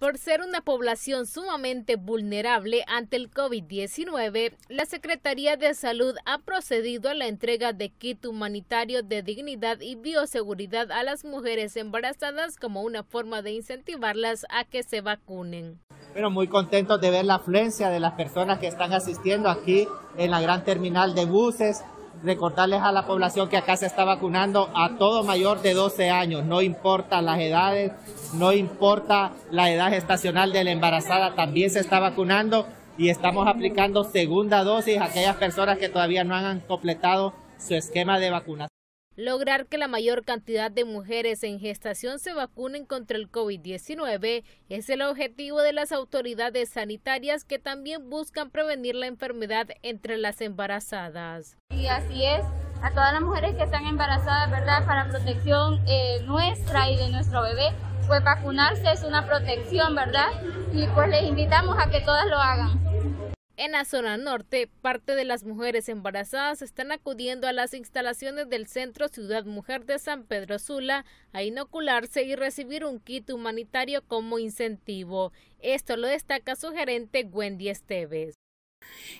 Por ser una población sumamente vulnerable ante el COVID-19, la Secretaría de Salud ha procedido a la entrega de kit humanitario de dignidad y bioseguridad a las mujeres embarazadas como una forma de incentivarlas a que se vacunen. Pero muy contentos de ver la afluencia de las personas que están asistiendo aquí en la gran terminal de buses, recordarles a la población que acá se está vacunando a todo mayor de 12 años, no importa las edades, no importa la edad gestacional de la embarazada, también se está vacunando y estamos aplicando segunda dosis a aquellas personas que todavía no han completado su esquema de vacunación lograr que la mayor cantidad de mujeres en gestación se vacunen contra el COVID-19 es el objetivo de las autoridades sanitarias que también buscan prevenir la enfermedad entre las embarazadas. Y así es, a todas las mujeres que están embarazadas, ¿verdad? Para protección eh, nuestra y de nuestro bebé, pues vacunarse es una protección, ¿verdad? Y pues les invitamos a que todas lo hagan. En la zona norte, parte de las mujeres embarazadas están acudiendo a las instalaciones del Centro Ciudad Mujer de San Pedro Sula a inocularse y recibir un kit humanitario como incentivo. Esto lo destaca su gerente Wendy Esteves.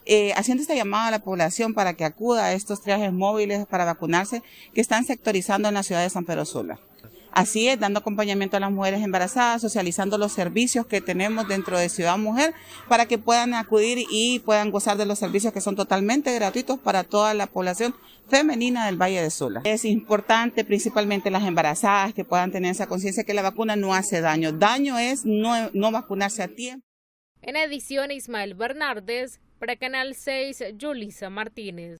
Eh, haciendo esta llamada a la población para que acuda a estos trajes móviles para vacunarse que están sectorizando en la ciudad de San Pedro Sula. Así es, dando acompañamiento a las mujeres embarazadas, socializando los servicios que tenemos dentro de Ciudad Mujer para que puedan acudir y puedan gozar de los servicios que son totalmente gratuitos para toda la población femenina del Valle de Sula. Es importante principalmente las embarazadas que puedan tener esa conciencia que la vacuna no hace daño. Daño es no, vacunarse a tiempo. En edición Ismael Bernardes, para 6, Julisa Martínez.